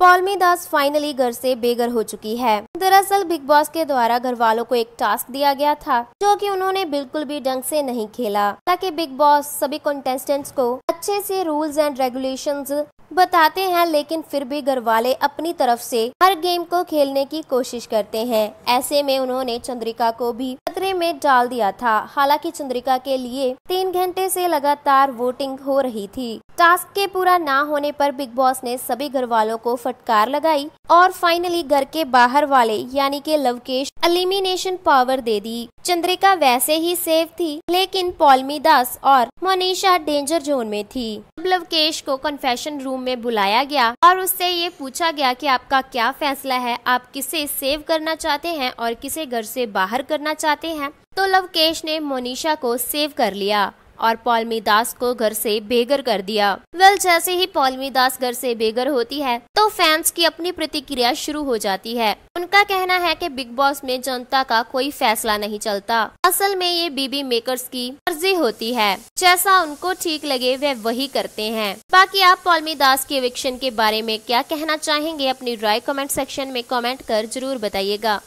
पॉलमी दास finally घर से बेघर हो चुकी है दरअसल बिग बॉस के द्वारा घर वालों को एक टास्क दिया गया था जो कि उन्होंने बिल्कुल भी ढंग से नहीं खेला ताकि बिग बॉस सभी कंटेस्टेंट्स को अच्छे से रूल्स एंड रेगुलेशंस बताते हैं लेकिन फिर भी घर वाले अपनी तरफ से हर गेम को खेलने की कोशिश करते हैं ऐसे में उन्होंने चंद्रिका को भी खतरे में डाल दिया था हालांकि चंद्रिका के लिए तीन घंटे से लगातार वोटिंग हो रही थी टास्क के पूरा ना होने पर बिग बॉस ने सभी घर वालों को फटकार लगाई और फाइनली घर के बाहर वाले यानी के लवकेश एलिमिनेशन पावर दे दी चंद्रिका वैसे ही सेफ थी लेकिन पॉलमी दास और मोनिशा डेंजर जोन में थी अब लवकेश को कन्फेशन रूम में बुलाया गया और उससे ये पूछा गया कि आपका क्या फैसला है आप किसे सेव करना चाहते हैं और किसे घर से बाहर करना चाहते हैं तो लवकेश ने मोनिशा को सेव कर लिया और पौलमी दास को घर से बेघर कर दिया वेल जैसे ही पौलमी दास घर से बेघर होती है तो फैंस की अपनी प्रतिक्रिया शुरू हो जाती है उनका कहना है कि बिग बॉस में जनता का कोई फैसला नहीं चलता असल में ये बीबी मेकर्स की मर्जी होती है जैसा उनको ठीक लगे वह वही करते हैं बाकी आप पौलमी दास के एविक्शन के बारे में क्या कहना चाहेंगे अपनी राय कमेंट सेक्शन में कमेंट कर जरूर बताइएगा